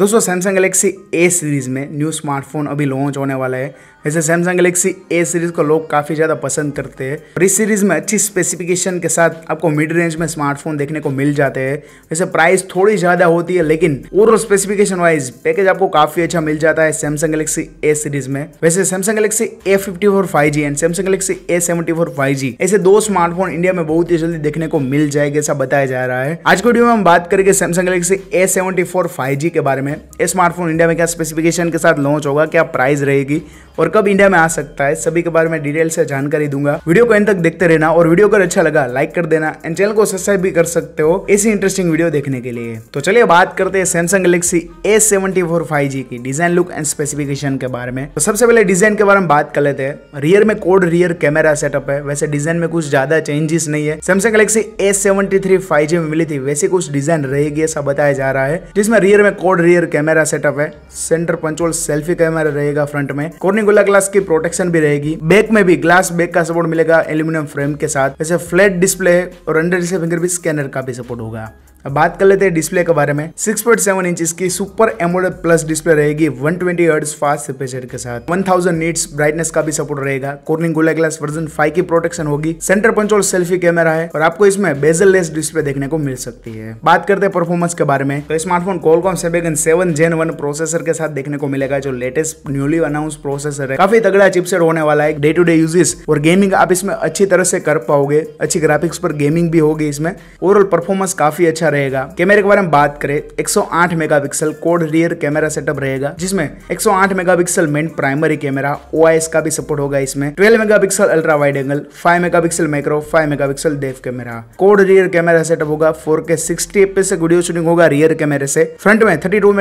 दोस्तों Samsung Galaxy A series में new smartphone अभी लॉन्च होने वाला है वैसे सैमसंग गलेक्सी ए सीरीज़ को लोग काफ़ी ज़्यादा पसंद करते हैं और इस सीरीज़ में अच्छी स्पेसिफिकेशन के साथ आपको मिड रेंज में स्मार्टफोन देखने को मिल जाते हैं वैसे प्राइस थोड़ी ज़्यादा होती है लेकिन ओवरऑल स्पेसिफिकेशन वाइज पैकेज आपको काफ़ी अच्छा मिल जाता है सैमसंग गलेक्सी ए सीरीज़ में वैसे Samsung Galaxy A fifty four five G and Samsung Galaxy A seventy four five G ऐसे दो स्मार्टफोन इंडिया में बहुत ही जल्दी देखने को मिल जाएगा ऐसा बताया जा रहा है आज के वीडियो में हम बात करेंगे Samsung Galaxy A seventy four five G के बारे में में स्मार्टफोन इंडिया में क्या स्पेसिफिकेशन के साथ लॉन्च होगा क्या प्राइस रहेगी और कब इंडिया में आ सकता है सभी के बारे में डिटेल से जानकारी दूंगा वीडियो को एंड तक देखते रहना और वीडियो अगर अच्छा लगा लाइक कर देना एंड चैनल को सब्सक्राइब भी कर सकते हो ऐसी इंटरेस्टिंग वीडियो देखने के लिए तो चलिए बात करते हैं Samsung Galaxy A seventy four की डिजाइन लुक एंड स्पेसिफिकेशन के बारे में तो सबसे पहले डिजाइन के बारे में बात कर लेते हैं रियर में कोड रियर कैमरा सेटअप है वैसे डिजाइन में कुछ ज्यादा चेंजेस नहीं है Samsung Galaxy A seventy three five G में मिली थी वैसे कुछ डिजाइन रहेगी ऐसा बताया जा रहा है जिसमें रियर में कोड रियर कैमरा सेटअप है सेंटर पंचोल सेल्फी कैमरा रहेगा फ्रंट में कॉर्निगुला ग्लास की प्रोटेक्शन भी रहेगी बैक में भी ग्लास बैक का सपोर्ट मिलेगा एल्यूमिनियम फ्रेम के साथ जैसे फ्लैट डिस्प्ले और अंडर डिस्प्ले फिंगर भी स्कैनर का भी सपोर्ट होगा अब बात कर लेते हैं डिस्प्ले के बारे में 6.7 पॉइंट इंच इसकी सुपर एमोड प्लस डिस्प्ले रहेगी 120 ट्वेंटी फास्ट रिफ्रेशर के साथ 1000 थाउजेंड नीट्स ब्राइटनेस का भी सपोर्ट रहेगा कोर्निंग गोला ग्लास वर्जन 5 की प्रोटेक्शन होगी सेंटर पंचोल सेल्फी कैमरा है और आपको इसमें बेजल लेस डिस्प्ले देखने को मिल सकती है बात करते हैं परफॉर्मेंस के बारे में तो smartphone Qualcomm Snapdragon seven gen one processor के साथ देखने को मिलेगा जो लेटेस्ट न्यूली अनाउंस प्रोसेसर है काफी तगड़ा चिपसेट होने वाला है डे टू डे यूजेस और गेमिंग आप इसमें अच्छी तरह से कर पाओगे अच्छी ग्राफिक्स पर गेमिंग भी होगी इसमें ओवरऑल परफॉर्मेंस काफी अच्छा रहेगा कैमरे के बारे में बात करें 108 megapixel quad rear camera setup रहेगा जिसमें 108 मेगापिक्सल मेन प्राइमरी कैमरा ओ का भी सपोर्ट होगा इसमें 12 megapixel ultra wide angle 5 megapixel macro 5 megapixel depth camera quad rear camera setup होगा 4K 60 एफपीएस से वीडियो शूटिंग होगा रियर कैमरे से फ्रंट में थर्टी टू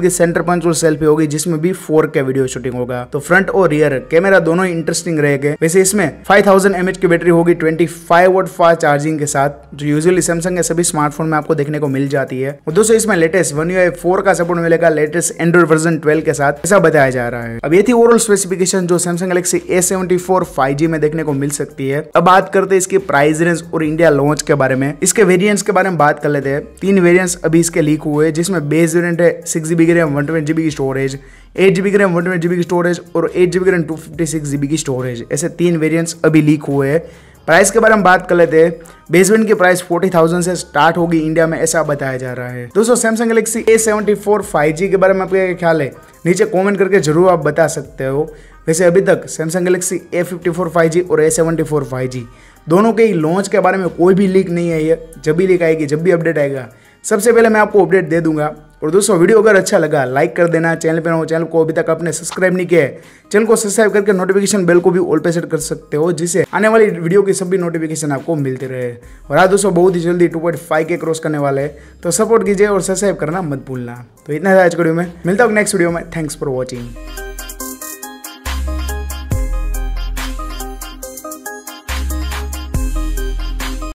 की सेंटर पंच और सेल्फी होगी जिसमें भी फोर वीडियो शूटिंग होगा तो फ्रंट और रियर कैमरा दोनों इंटरेस्टिंग रहेगा वैसे इसमें फाइव थाउजेंड की बैटरी होगी twenty five watt fast charging के साथ जो यूजली सैमसंग सभी स्मार्टफोन में आपको देखने को मिल जाती है और दोस्तों इसमें लेटेस्ट वन यू फोर का सपोर्ट मिलेगा लेटेस्ट एंड्रॉइड वर्जन ट्वेल्व के साथ ऐसा बताया जा रहा है अब ये थी ओवरऑल स्पेसिफिकेशन जो Samsung Galaxy A seventy four में देखने को मिल सकती है अब बात करते हैं इसकी प्राइस रेंज और इंडिया लॉन्च के बारे में इसके वेरियंट्स के बारे में बात कर लेते हैं तीन वेरियंट्स अभी इसके लीक हुए जिसमें बेस वेरियंट है six GB RAM one twenty GB की storage eight GB RAM one twenty GB की स्टोरेज और eight GB RAM two fifty six GB की स्टोरेज ऐसे तीन वेरियंट्स अभी लीक हुए हैं प्राइस के बारे में बात कर लेते हैं बेसमेंट की प्राइस 40,000 से स्टार्ट होगी इंडिया में ऐसा बताया जा रहा है दोस्तों Samsung Galaxy A seventy four five G के बारे में आपका क्या ख्याल है नीचे कमेंट करके जरूर आप बता सकते हो वैसे अभी तक Samsung Galaxy A fifty four five G और A seventy four five G दोनों के लॉन्च के बारे में कोई भी लीक नहीं आई है जब भी लीक आएगी जब भी अपडेट आएगा सबसे पहले मैं आपको अपडेट दे दूंगा और दोस्तों वीडियो अगर अच्छा लगा लाइक कर देना चैनल पर चैनल को अभी तक आपने सब्सक्राइब नहीं किया है चैनल को सब्सक्राइब करके नोटिफिकेशन बेल को भी ऑल पे सेट कर सकते हो जिससे आने वाली वीडियो की सभी नोटिफिकेशन आपको मिलते रहे और हाँ दोस्तों बहुत ही जल्दी टू के क्रॉस करने वाले हैं तो सपोर्ट कीजिए और सब्सक्राइब करना मत भूलना तो इतना आज वीडियो में मिलता हूँ नेक्स्ट वीडियो में थैंक्स फॉर वॉचिंग